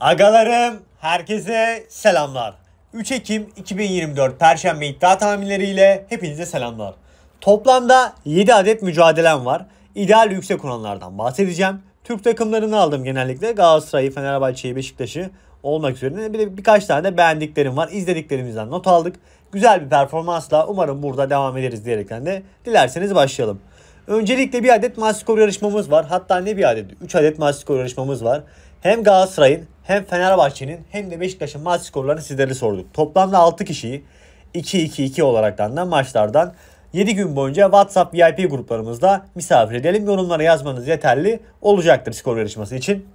Agalarım herkese selamlar. 3 Ekim 2024 Perşembe iddia tahminleriyle hepinize selamlar. Toplamda 7 adet mücadelem var. İdeal yüksek oranlardan bahsedeceğim. Türk takımlarını aldım genellikle. Galatasaray'ı, Fenerbahçe'yi, Beşiktaş'ı olmak üzere. Bir de birkaç tane de beğendiklerim var. İzlediklerimizden not aldık. Güzel bir performansla umarım burada devam ederiz diyerekten de dilerseniz başlayalım. Öncelikle bir adet maç skoru yarışmamız var. Hatta ne bir adet? 3 adet maç skoru yarışmamız var. Hem Galatasaray'ın hem Fenerbahçe'nin hem de Beşiktaş'ın maç skorlarını sizlere sorduk. Toplamda 6 kişiyi 2-2-2 olarak da maçlardan 7 gün boyunca WhatsApp VIP gruplarımızda misafir edelim. Yorumlara yazmanız yeterli olacaktır skor yarışması için.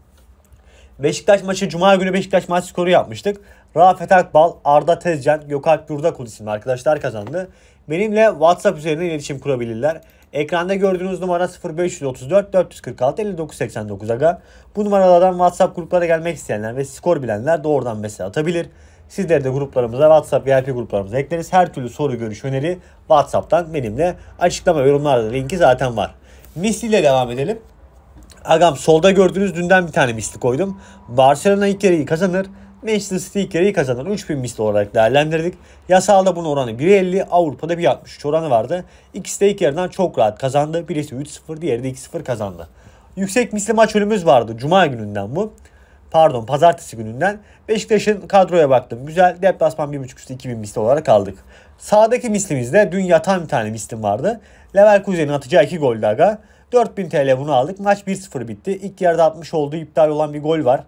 Beşiktaş maçı Cuma günü Beşiktaş maç skoru yapmıştık. Rafet Akbal, Arda Tezcan, Gökalp Yurdakul isimli arkadaşlar kazandı. Benimle WhatsApp üzerinden iletişim kurabilirler. Ekranda gördüğünüz numara 0534 446 5989 aga. Bu numaralardan WhatsApp gruplara gelmek isteyenler ve skor bilenler doğrudan mesaj atabilir. Sizleri de gruplarımıza WhatsApp VIP gruplarımıza ekleriz. Her türlü soru görüş öneri WhatsApp'tan benimle açıklama yorumlarda linki zaten var. Misli ile devam edelim. Agam solda gördüğünüz dünden bir tane misli koydum. Barcelona ilk yarıyı kazanır. Manchester City ilk yarıyı kazanan 3000 misli olarak değerlendirdik. Yasalda bunun oranı 1.50, Avrupa'da 1.63 oranı vardı. İkisi de ilk yarıdan çok rahat kazandı. Birisi 3-0, diğeri de 2-0 kazandı. Yüksek misli maç önümüz vardı. Cuma gününden bu. Pardon pazartesi gününden. Beşiktaş'ın kadroya baktım. Güzel deplasman 1.5 üstü 2000 misli olarak aldık. Sağdaki mislimizde dün yatan bir tane mislim vardı. Leverkusen'in atacağı 2 gol daga. 4000 TL bunu aldık. Maç 1-0 bitti. İlk yarıda atmış olduğu iptal olan bir gol var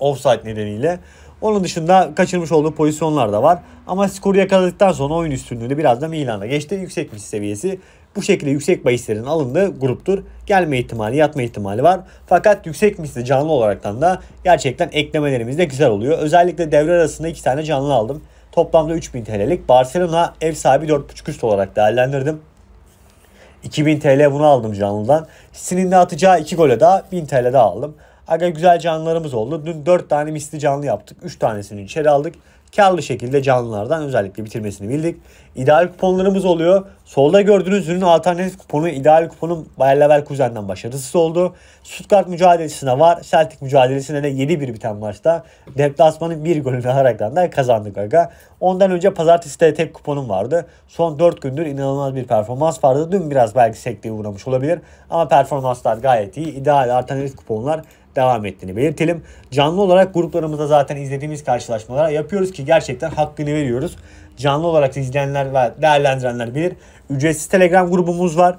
offside nedeniyle. Onun dışında kaçırmış olduğu pozisyonlar da var. Ama skoru yakaladıktan sonra oyun üstünlüğünü biraz da Milan'a geçti. Yüksek Yüksekmiş seviyesi. Bu şekilde yüksek bahislerin alındığı gruptur. Gelme ihtimali, yatma ihtimali var. Fakat yüksek misli canlı olaraktan da gerçekten eklemelerimiz de güzel oluyor. Özellikle devre arasında 2 tane canlı aldım. Toplamda 3000 TL'lik Barcelona ev sahibi 4.5 üst olarak değerlendirdim. 2000 TL bunu aldım canlıdan. Sin'in de atacağı 2 gole daha 1000 TL daha aldım. Aga güzel canlılarımız oldu. Dün 4 tane misli canlı yaptık. 3 tanesini içeri aldık. Karlı şekilde canlılardan özellikle bitirmesini bildik. İdeal kuponlarımız oluyor. Solda gördüğünüz ürün alternatif kuponu ideal kuponun Bayer Lever Kuzen'den başarısız oldu. Stuttgart mücadelesine var. Celtic mücadelesine de 7-1 biten maçta deplasmanın bir golünü alaraktan da kazandık aga. Ondan önce pazartesi de tek kuponum vardı. Son 4 gündür inanılmaz bir performans vardı. Dün biraz belki sekteye uğramış olabilir. Ama performanslar gayet iyi. İdeal alternatif kuponlar devam ettiğini belirtelim. Canlı olarak gruplarımızda zaten izlediğimiz karşılaşmalar yapıyoruz ki gerçekten hakkını veriyoruz. Canlı olarak izleyenler ve değerlendirenler bilir. Ücretsiz Telegram grubumuz var.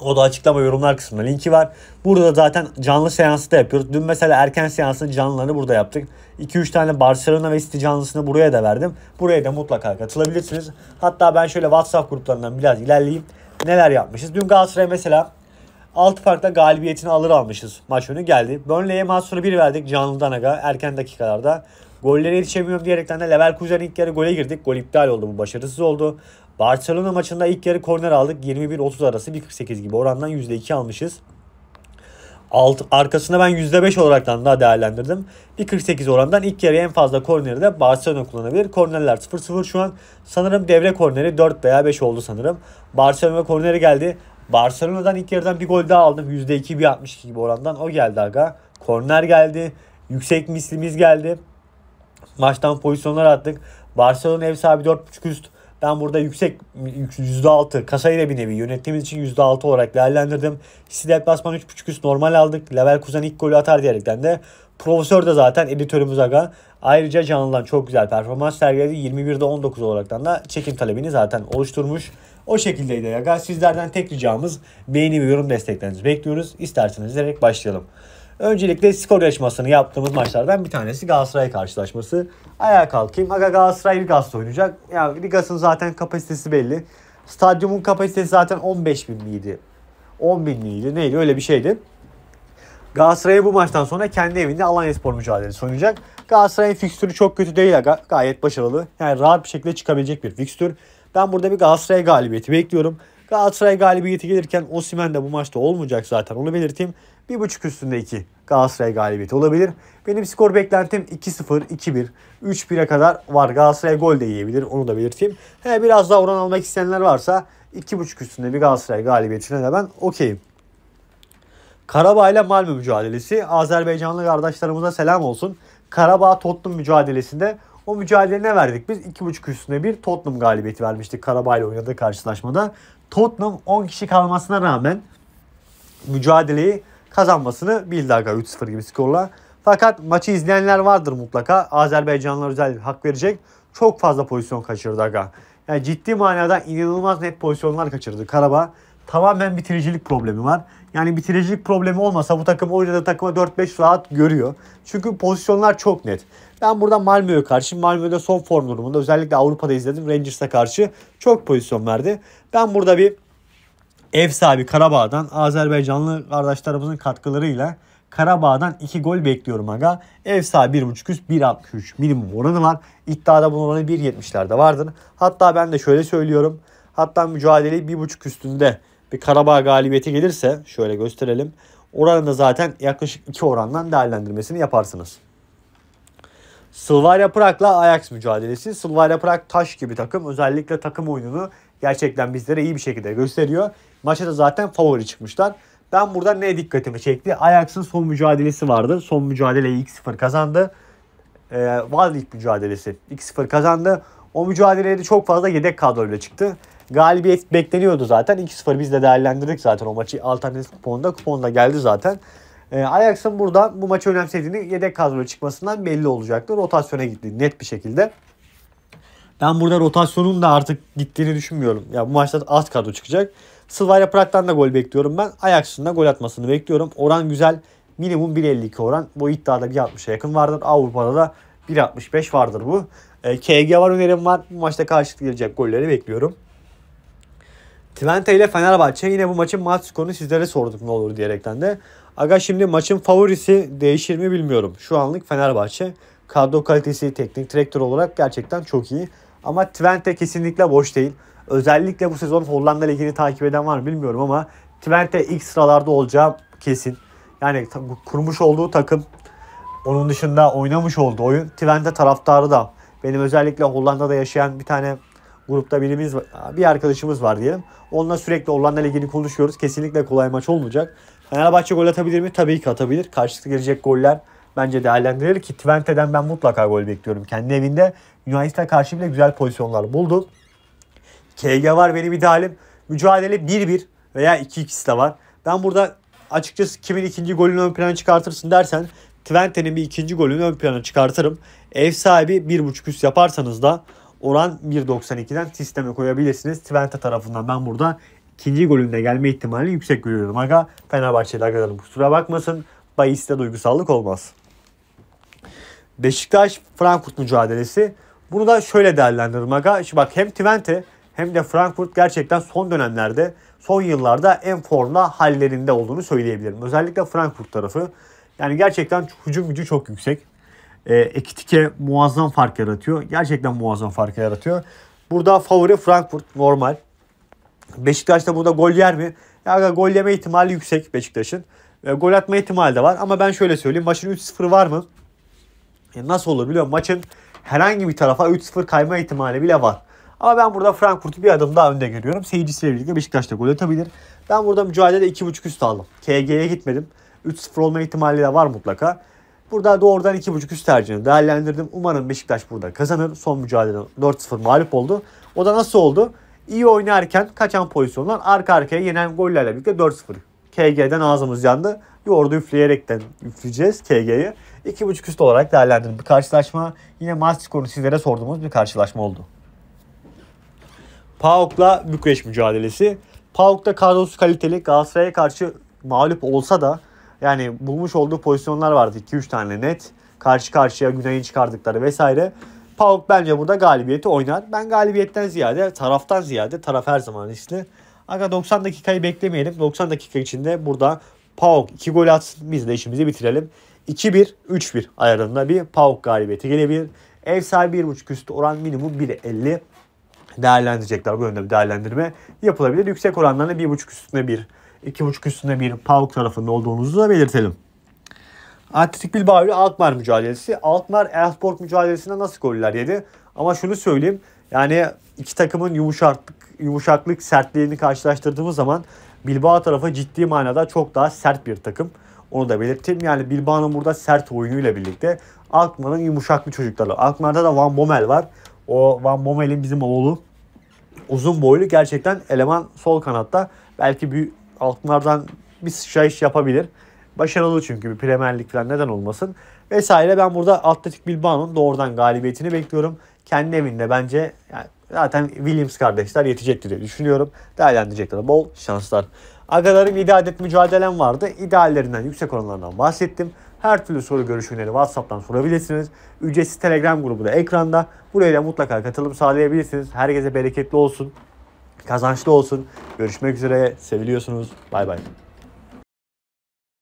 O da açıklama yorumlar kısmında linki var. Burada zaten canlı seansı da yapıyoruz. Dün mesela erken seansın canlılarını burada yaptık. 2-3 tane Barcelona ve City canlısını buraya da verdim. Buraya da mutlaka katılabilirsiniz. Hatta ben şöyle WhatsApp gruplarından biraz ilerleyeyim. Neler yapmışız? Dün Galatasaray mesela 6 farkla galibiyetini alır almışız. Maç önü geldi. Burnley'e maç sonu 1 verdik canlıdan aga erken dakikalarda. golleri yetişemiyorum diyerekten de Leverkusen ilk yarı gole girdik. Gol iptal oldu bu başarısız oldu. Barcelona maçında ilk yarı korner aldık. 21-30 arası 1.48 gibi orandan %2 almışız. Alt, arkasında ben %5 olaraktan daha değerlendirdim. 1.48 orandan ilk yarı en fazla korneri de Barcelona kullanabilir. Kornerler 0-0 şu an. Sanırım devre korneri 4 veya 5 oldu sanırım. Barcelona korneri geldi. Barcelona'dan ilk yarıdan bir gol daha aldım. %2 bir 62 gibi orandan o geldi aga. Korner geldi. Yüksek mislimiz geldi. Maçtan pozisyonlar attık. Barcelona ev sahibi 4.5 üst. Ben burada yüksek %6 kasayı da bir nevi yönettiğimiz için %6 olarak değerlendirdim. City deplasman 3.5 üst normal aldık. Leverkusen ilk golü atar diyerekten de Profesör de zaten editörümüz aga. Ayrıca canlıdan çok güzel performans sergiledi. 21'de 19 olaraktan da çekim talebini zaten oluşturmuş. O şekildeydi ya. Sizlerden tek ricamız beğeni ve yorum desteklerinizi bekliyoruz. İsterseniz direkt başlayalım. Öncelikle skor yarışmasını yaptığımız maçlardan bir tanesi Galatasaray karşılaşması. Ayağa kalkayım. Aga Galatasaray Ligas'ta oynayacak. Ya yani Ligas'ın zaten kapasitesi belli. Stadyumun kapasitesi zaten 15 bin miydi? 10 bin miydi? Neydi? Öyle bir şeydi. Galatasaray bu maçtan sonra kendi evinde Alanya Spor mücadelesi oynayacak. Galatasaray'ın fikstürü çok kötü değil aga. Gayet başarılı. Yani rahat bir şekilde çıkabilecek bir fikstür. Ben burada bir Galatasaray galibiyeti bekliyorum. Galatasaray galibiyeti gelirken Osimen de bu maçta olmayacak zaten onu belirteyim. 1.5 üstünde 2 Galatasaray galibiyeti olabilir. Benim skor beklentim 2-0, 2-1, 3-1'e kadar var. Galatasaray gol de yiyebilir onu da belirteyim. He, biraz daha oran almak isteyenler varsa 2.5 üstünde bir Galatasaray galibiyetine de ben okeyim. Karabağ ile Malmö mücadelesi. Azerbaycanlı kardeşlerimize selam olsun. Karabağ Tottenham mücadelesinde o mücadele ne verdik biz? 2.5 üstüne bir Tottenham galibiyeti vermiştik Karabağ ile oynadığı karşılaşmada. Tottenham 10 kişi kalmasına rağmen mücadeleyi kazanmasını bildi aga 3-0 gibi skorla. Fakat maçı izleyenler vardır mutlaka. Azerbaycanlılar özel hak verecek. Çok fazla pozisyon kaçırdı aga. Yani ciddi manada inanılmaz net pozisyonlar kaçırdı Karabağ tamamen bitiricilik problemi var. Yani bitiricilik problemi olmasa bu takım oynadığı takıma 4-5 rahat görüyor. Çünkü pozisyonlar çok net. Ben burada Malmö'ye karşı, Malmö'de son form durumunda özellikle Avrupa'da izledim Rangers'a karşı çok pozisyon verdi. Ben burada bir ev sahibi Karabağ'dan Azerbaycanlı kardeşlerimizin katkılarıyla Karabağ'dan 2 gol bekliyorum aga. Ev sahibi 1.5 üst 1.63 minimum oranı var. İddiada bunun oranı 1.70'lerde vardır. Hatta ben de şöyle söylüyorum. Hatta mücadeleyi 1.5 üstünde bir Karabağ galibiyeti gelirse şöyle gösterelim. Oranın da zaten yaklaşık 2 orandan değerlendirmesini yaparsınız. Sılvarya Prag'la Ajax mücadelesi. Sılvarya Prag taş gibi takım. Özellikle takım oyununu gerçekten bizlere iyi bir şekilde gösteriyor. Maça da zaten favori çıkmışlar. Ben burada ne dikkatimi çekti? Ajax'ın son mücadelesi vardı. Son mücadeleyi 2-0 kazandı. Ee, Vazlik mücadelesi 2-0 kazandı. O mücadelede çok fazla yedek kadroyla çıktı galibiyet bekleniyordu zaten. 2-0 biz de değerlendirdik zaten o maçı. Alternatif kuponda kuponda geldi zaten. E, Ajax'ın burada bu maçı önemsediğini yedek kadroya çıkmasından belli olacaktı. Rotasyona gitti net bir şekilde. Ben burada rotasyonun da artık gittiğini düşünmüyorum. Ya bu maçta az kadro çıkacak. Sılvayla Prag'dan da gol bekliyorum ben. Ajax'ın da gol atmasını bekliyorum. Oran güzel. Minimum 1.52 oran. Bu iddiada 1.60'a yakın vardır. Avrupa'da da 1.65 vardır bu. E, ee, KG var önerim var. Bu maçta karşılıklı gelecek golleri bekliyorum. Twente ile Fenerbahçe yine bu maçın maç skorunu sizlere sorduk ne olur diyerekten de. Aga şimdi maçın favorisi değişir mi bilmiyorum. Şu anlık Fenerbahçe. Kadro kalitesi teknik direktör olarak gerçekten çok iyi. Ama Twente kesinlikle boş değil. Özellikle bu sezon Hollanda Ligi'ni takip eden var mı bilmiyorum ama Twente ilk sıralarda olacağı kesin. Yani kurmuş olduğu takım onun dışında oynamış olduğu oyun Twente taraftarı da benim özellikle Hollanda'da yaşayan bir tane Grupta birimiz bir arkadaşımız var diyelim. Onunla sürekli Hollanda Ligi'ni konuşuyoruz. Kesinlikle kolay maç olmayacak. Fenerbahçe gol atabilir mi? Tabii ki atabilir. Karşılıklı gelecek goller bence değerlendirilir ki Twente'den ben mutlaka gol bekliyorum. Kendi evinde Yunanistan'a karşı bile güzel pozisyonlar buldu. KG var benim idealim. Mücadele 1-1 veya 2-2'si de var. Ben burada açıkçası kimin ikinci golünü ön plana çıkartırsın dersen Twente'nin bir ikinci golünü ön plana çıkartırım. Ev sahibi 1.5 üst yaparsanız da oran 1.92'den sisteme koyabilirsiniz. Twente tarafından ben burada ikinci golünde gelme ihtimali yüksek görüyorum. Aga Fenerbahçeli agalarım kusura bakmasın. Bayiste duygusallık olmaz. Beşiktaş Frankfurt mücadelesi. Bunu da şöyle değerlendiririm aga. Şimdi bak hem Twente hem de Frankfurt gerçekten son dönemlerde, son yıllarda en formda hallerinde olduğunu söyleyebilirim. Özellikle Frankfurt tarafı. Yani gerçekten hücum gücü çok yüksek. E, Ekitike muazzam fark yaratıyor. Gerçekten muazzam fark yaratıyor. Burada favori Frankfurt normal. Beşiktaş da burada gol yer mi? Ya gol yeme ihtimali yüksek Beşiktaş'ın. E, gol atma ihtimali de var ama ben şöyle söyleyeyim. Maçın 3-0 var mı? E, nasıl olur biliyor musun? Maçın herhangi bir tarafa 3-0 kayma ihtimali bile var. Ama ben burada Frankfurt'u bir adım daha önde görüyorum. Seyircisiyle birlikte Beşiktaş da gol atabilir. Ben burada mücadelede 2.5 üst aldım. KG'ye gitmedim. 3-0 olma ihtimali de var mutlaka. Burada doğrudan 2.5 üst tercihini değerlendirdim. Umarım Beşiktaş burada kazanır. Son mücadelede 4-0 mağlup oldu. O da nasıl oldu? İyi oynarken kaçan pozisyonlar arka arkaya yenen gollerle birlikte 4-0. KG'den ağzımız yandı. Yoğurdu üfleyerekten üfleyeceğiz KG'yi. 2.5 üst olarak değerlendirdim. Bir karşılaşma yine maç skorunu sizlere sorduğumuz bir karşılaşma oldu. PAOK'la Bükreş mücadelesi. PAOK'ta kadrosu kaliteli Galatasaray'a karşı mağlup olsa da yani bulmuş olduğu pozisyonlar vardı 2-3 tane net. Karşı karşıya Güney'in çıkardıkları vesaire. Pauk bence burada galibiyeti oynar. Ben galibiyetten ziyade taraftan ziyade taraf her zaman riskli. Aga 90 dakikayı beklemeyelim. 90 dakika içinde burada Pauk 2 gol atsın biz de işimizi bitirelim. 2-1, 3-1 ayarında bir Pauk galibiyeti gelebilir. Ev sahibi 1.5 üstü oran minimum 1.50 değerlendirecekler. Bu yönde bir değerlendirme yapılabilir. Yüksek oranlarla 1.5 üstüne bir. 2.5 üstünde bir PAOK tarafında olduğunuzu da belirtelim. Atletik Bilbao ile Alkmaar mücadelesi. Alkmaar Elfsborg mücadelesinde nasıl goller yedi? Ama şunu söyleyeyim. Yani iki takımın yumuşaklık, yumuşaklık sertliğini karşılaştırdığımız zaman Bilbao tarafı ciddi manada çok daha sert bir takım. Onu da belirteyim. Yani Bilbao'nun burada sert oyunuyla birlikte Alkmaar'ın yumuşak bir çocukları. Alkmaar'da da Van Bommel var. O Van Bommel'in bizim oğlu. Uzun boylu gerçekten eleman sol kanatta. Belki bir altınlardan bir şey yapabilir. Başarılı çünkü bir Premier Lig falan neden olmasın. Vesaire ben burada Atletik Bilbao'nun doğrudan galibiyetini bekliyorum. Kendi evinde bence yani zaten Williams kardeşler yetecektir diye düşünüyorum. Değerlendirecekler bol şanslar. Agalarım ideal adet mücadelem vardı. İdeallerinden yüksek oranlardan bahsettim. Her türlü soru görüşünleri WhatsApp'tan sorabilirsiniz. Ücretsiz Telegram grubu da ekranda. Buraya da mutlaka katılım sağlayabilirsiniz. Herkese bereketli olsun kazançlı olsun. Görüşmek üzere. Seviliyorsunuz. Bay bay.